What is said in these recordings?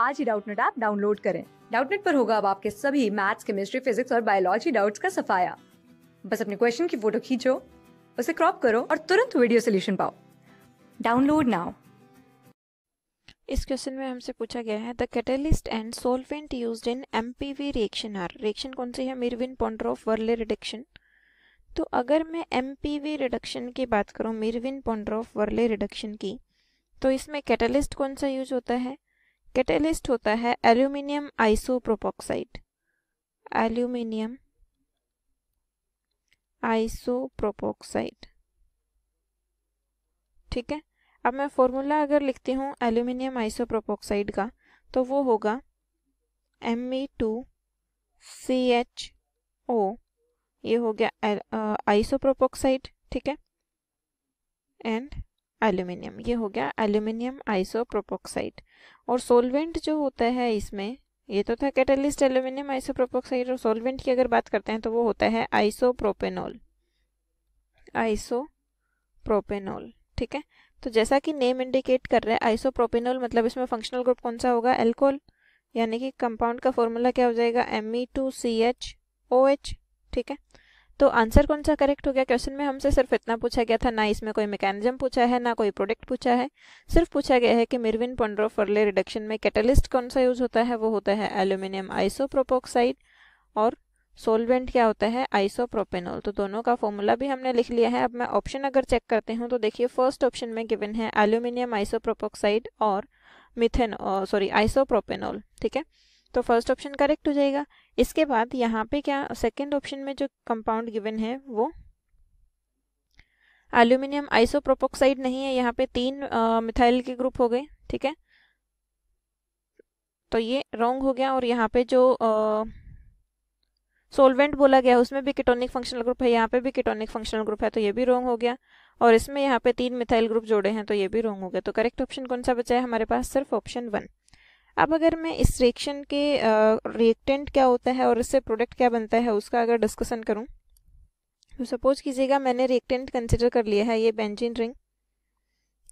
आज ही Doubtnut app download करें डाउटनेट पर होगा अब आपके सभी मैथ्स केमिस्ट्री फिजिक्स और बायोलॉजी डाउट्स का सफाया बस अपने क्वेश्चन की फोटो खींचो उसे क्रॉप करो और तुरंत वीडियो सोल्यूशन पाओ डाउनलोड नाउ इस क्वेश्चन में हमसे पूछा गया है the catalyst and solvent use in MPV reaction are reaction कौन सी है मिरविन पोंड्रोफ वर्ले रिडक्शन तो अगर मैं एम रिडक्शन की बात करूँ मिरविन पोंड्रोफ वर्ले रिडक्शन की तो इसमें कैटलिस्ट कौन सा यूज होता है कैटेलिस्ट होता है एल्यूमिनियम आइसोप्रोपोक्साइड एल्यूमिनियम आइसोप्रोपोक्साइड ठीक है अब मैं फॉर्मूला अगर लिखती हूँ एल्यूमिनियम आइसोप्रोपोक्साइड का तो वो होगा M E two C H O ये हो गया आइसोप्रोपोक्साइड ठीक है एंड एल्यूमिनियम ये हो गया एल्यूमिनियम आइसोप्रोपोक्साइड और सोलवेंट जो होता है इसमें ये तो था कैटलिस्ट एल्यूमिनियम आइसोप्रोपोक्साइड और सोलवेंट की अगर बात करते हैं तो वो होता है आइसोप्रोपेनॉल आइसोप्रोपेनॉल ठीक है तो जैसा कि नेम इंडिकेट कर रहा है आइसोप्रोपेनॉल मतलब इसमें फंक्शनल ग्रुप कौन सा होगा एल्कोहल यानी कि कंपाउंड का फॉर्मूला क्या हो जाएगा M E two C H O H ठीक है तो आंसर कौन सा करेक्ट हो गया क्वेश्चन में हमसे सिर्फ इतना पूछा गया था ना इसमें कोई मैकेनिज्म पूछा है ना कोई प्रोडक्ट पूछा है सिर्फ पूछा गया है कि मिर्विन पंड्रो फर्ले रिडक्शन में कैटलिस्ट कौन सा यूज होता है वो होता है एल्यूमिनियम आइसोप्रोपोक्साइड और सोलवेंट क्या होता है आइसोप्रोपेनॉल तो दोनों का फॉर्मूला भी हमने लिख लिया है अब मैं ऑप्शन अगर चेक करते हूँ तो देखिए फर्स्ट ऑप्शन में गिवन है एल्यूमिनियम आइसोप्रोपोक्साइड और मिथेन सॉरी आइसोप्रोपेनॉल ठीक है तो फर्स्ट ऑप्शन करेक्ट हो जाएगा इसके बाद यहाँ पे क्या सेकेंड ऑप्शन में जो कंपाउंड गिवन है वो एल्यूमिनियम आइसोप्रोपोक्साइड नहीं है यहाँ पे तीन मिथाइल के ग्रुप हो गए ठीक है तो ये रॉन्ग हो गया और यहाँ पे जो सोलवेंट बोला गया उसमें भी किटोनिक फंक्शनल ग्रुप है यहाँ पे भी किटोनिक फंक्शनल ग्रुप है तो ये भी रॉन्ग हो गया और इसमें यहाँ पे तीन मिथाइल ग्रुप जोड़े हैं तो ये भी रॉन्ग हो गया तो करेक्ट ऑप्शन कौन सा बचा है हमारे पास सिर्फ ऑप्शन वन अब अगर मैं इस रिएक्शन के रिएक्टेंट क्या होता है और इससे प्रोडक्ट क्या बनता है उसका अगर डिस्कशन करूँ तो सपोज कीजिएगा मैंने रिएक्टेंट कंसिडर कर लिया है ये बेंजीन रिंग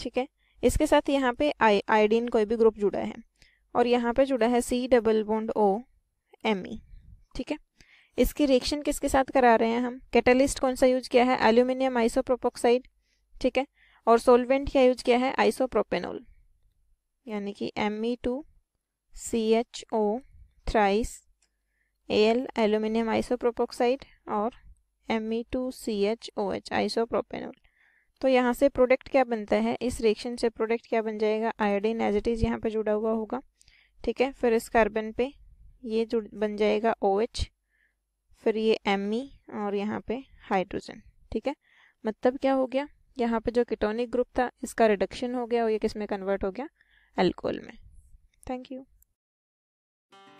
ठीक है इसके साथ यहाँ पे आई आईडीन कोई भी ग्रुप जुड़ा है और यहाँ पे जुड़ा है C double bond O M E ठीक है इसकी रिएक्शन किसके साथ करा रहे हैं हम कैटलिस्ट कौन सा यूज किया है एल्यूमिनियम आइसोप्रोपोक्साइड ठीक है और सोलवेंट क्या यूज किया है आइसोप्रोपेनोल यानी कि M E two C H O thrice L aluminium isopropoxide और M E two C H O H isopropanol तो यहाँ से प्रोडक्ट क्या बनता है इस रिएक्शन से प्रोडक्ट क्या बन जाएगा आयोडीन एज इज यहाँ पर जुड़ा हुआ होगा ठीक है फिर इस कार्बन पे ये जुड़ बन जाएगा ओ OH, फिर ये एम ई और यहाँ पे हाइड्रोजन ठीक है मतलब क्या हो गया यहाँ पे जो कीटोनिक ग्रुप था इसका रिडक्शन हो गया और ये किस में कन्वर्ट हो गया अल्कोहल में थैंक यू